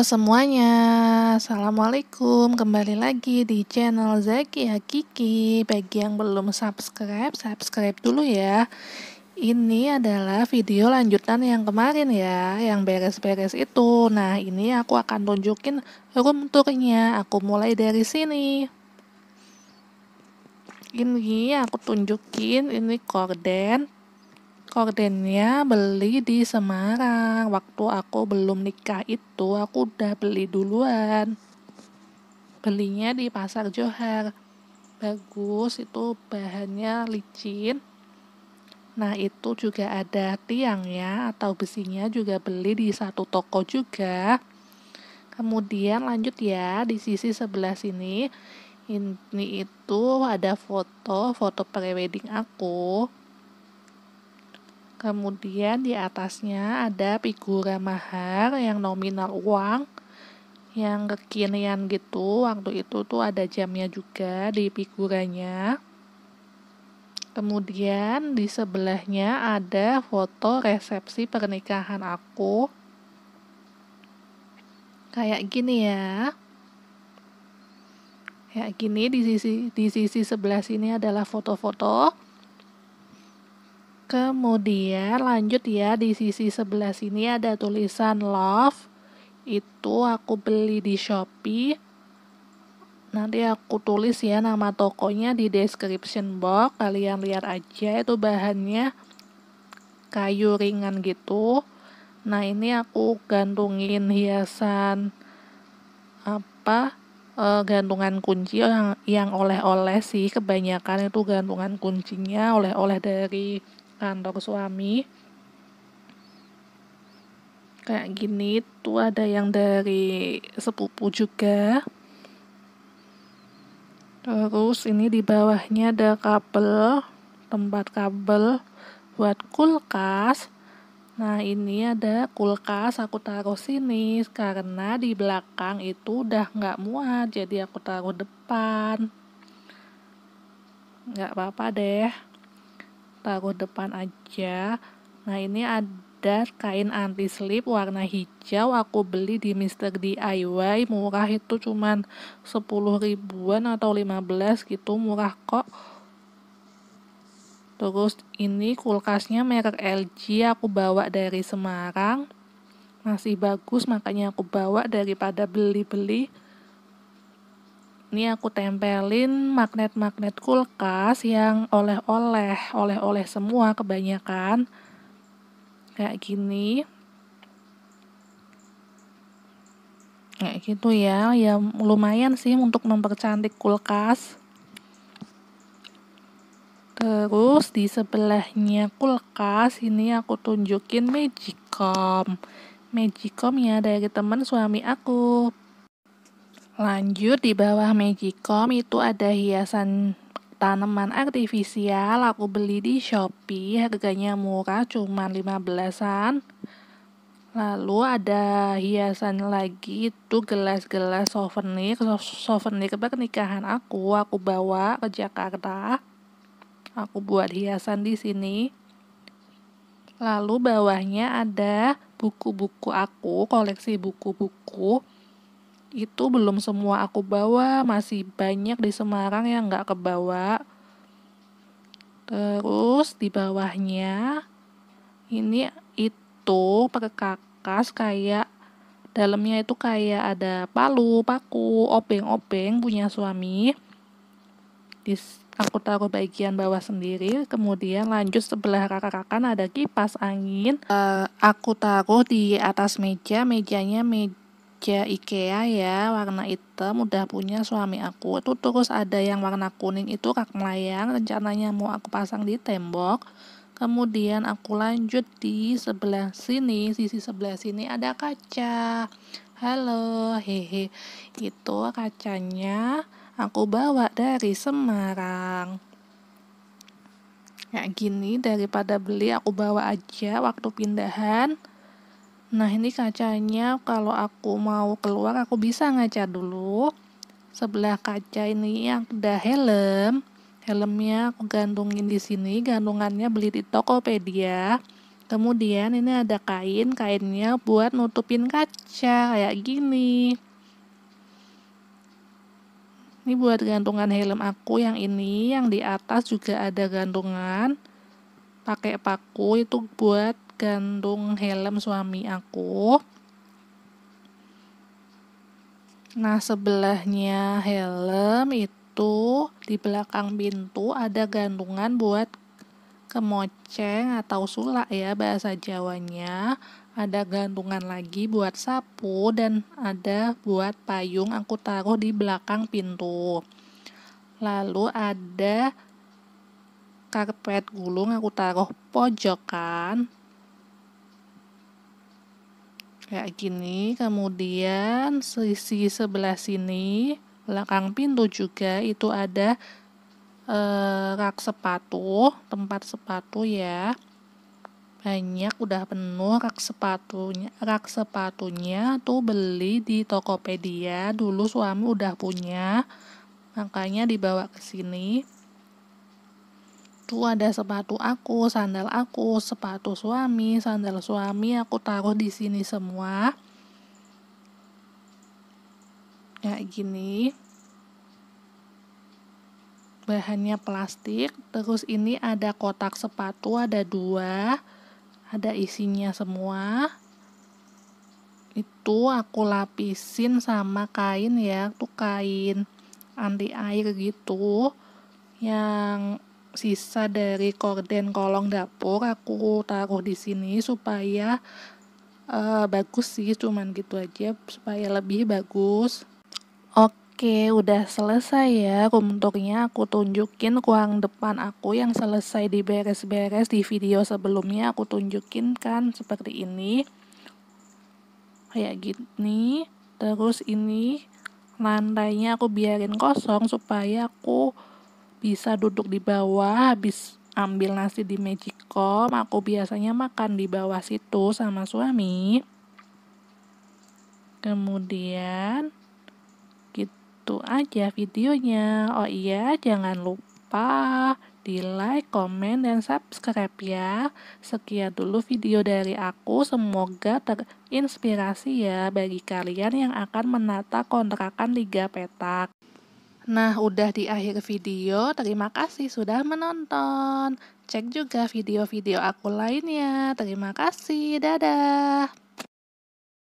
Halo semuanya, Assalamualaikum Kembali lagi di channel Zaki Kiki Bagi yang belum subscribe, subscribe dulu ya Ini adalah video lanjutan yang kemarin ya Yang beres-beres itu Nah ini aku akan tunjukin room tournya Aku mulai dari sini Ini aku tunjukin, ini korden Kordennya beli di Semarang. Waktu aku belum nikah itu, aku udah beli duluan. Belinya di Pasar Johar. Bagus, itu bahannya licin. Nah, itu juga ada tiangnya atau besinya juga beli di satu toko juga. Kemudian lanjut ya, di sisi sebelah sini ini itu ada foto, foto prewedding aku Kemudian di atasnya ada figura mahar yang nominal uang yang kekinian gitu. Waktu itu tuh ada jamnya juga di figuranya. Kemudian di sebelahnya ada foto resepsi pernikahan aku. Kayak gini ya. Kayak gini di sisi di sisi sebelah sini adalah foto-foto Kemudian lanjut ya di sisi sebelah sini ada tulisan love. Itu aku beli di Shopee. Nanti aku tulis ya nama tokonya di description box. Kalian lihat aja itu bahannya kayu ringan gitu. Nah, ini aku gantungin hiasan apa? E, gantungan kunci yang yang oleh-oleh sih kebanyakan itu gantungan kuncinya oleh-oleh dari kantor suami kayak gini tuh ada yang dari sepupu juga terus ini di bawahnya ada kabel tempat kabel buat kulkas Nah, ini ada kulkas aku taruh sini karena di belakang itu udah nggak muat, jadi aku taruh depan. Nggak apa-apa deh taruh depan aja nah ini ada kain anti slip warna hijau aku beli di Mister DIY murah itu cuman 10 ribuan atau 15 gitu murah kok terus ini kulkasnya merek LG aku bawa dari Semarang masih bagus makanya aku bawa daripada beli-beli ini aku tempelin magnet-magnet kulkas yang oleh-oleh, oleh-oleh semua kebanyakan. Kayak gini. Kayak gitu ya, ya lumayan sih untuk mempercantik kulkas. Terus di sebelahnya kulkas ini aku tunjukin Magicom. Magicom ya dari teman suami aku. Lanjut di bawah Magicom itu ada hiasan tanaman artifisial aku beli di Shopee harganya murah cuma 15-an lalu ada hiasan lagi itu gelas-gelas souvenir souvenir pernikahan aku aku bawa ke Jakarta aku buat hiasan di sini lalu bawahnya ada buku-buku aku koleksi buku-buku itu belum semua aku bawa masih banyak di Semarang yang nggak kebawa terus di bawahnya ini itu pakai kakas kayak dalamnya itu kayak ada palu paku obeng-obeng punya suami di aku taruh bagian bawah sendiri kemudian lanjut sebelah kakak-kakan ada kipas angin uh, aku taruh di atas meja mejanya meja aja IKEA ya warna hitam udah punya suami aku itu terus ada yang warna kuning itu kak melayang rencananya mau aku pasang di tembok kemudian aku lanjut di sebelah sini sisi sebelah sini ada kaca halo hehe itu kacanya aku bawa dari Semarang ya gini daripada beli aku bawa aja waktu pindahan Nah ini kacanya kalau aku mau keluar aku bisa ngaca dulu. Sebelah kaca ini yang udah helm. Helmnya aku gantungin di sini. Gantungannya beli di Tokopedia. Kemudian ini ada kain. Kainnya buat nutupin kaca kayak gini. Ini buat gantungan helm aku yang ini, yang di atas juga ada gantungan. Pakai paku itu buat gantung helm suami aku. Nah, sebelahnya helm itu di belakang pintu ada gantungan buat kemoceng atau sulak ya bahasa Jawanya. Ada gantungan lagi buat sapu dan ada buat payung aku taruh di belakang pintu. Lalu ada karpet gulung aku taruh pojokan kayak gini kemudian sisi sebelah sini belakang pintu juga itu ada e, rak sepatu tempat sepatu ya banyak udah penuh rak sepatunya rak sepatunya tuh beli di Tokopedia dulu suami udah punya makanya dibawa ke sini itu ada sepatu aku, sandal aku, sepatu suami, sandal suami aku taruh di sini semua. Kayak gini. Bahannya plastik, terus ini ada kotak sepatu ada dua, ada isinya semua. Itu aku lapisin sama kain ya, tuh kain anti air gitu yang sisa dari korden kolong dapur aku taruh di sini supaya uh, bagus sih cuman gitu aja supaya lebih bagus Oke, udah selesai ya room Aku tunjukin ruang depan aku yang selesai diberes-beres di video sebelumnya. Aku tunjukin kan seperti ini. Kayak gini. Terus ini lantainya aku biarin kosong supaya aku bisa duduk di bawah habis ambil nasi di Magicom aku biasanya makan di bawah situ sama suami kemudian gitu aja videonya oh iya jangan lupa di like, komen, dan subscribe ya. Sekian dulu video dari aku. Semoga terinspirasi ya bagi kalian yang akan menata kontrakan 3 petak. Nah, udah di akhir video. Terima kasih sudah menonton. Cek juga video-video aku lainnya. Terima kasih. Dadah.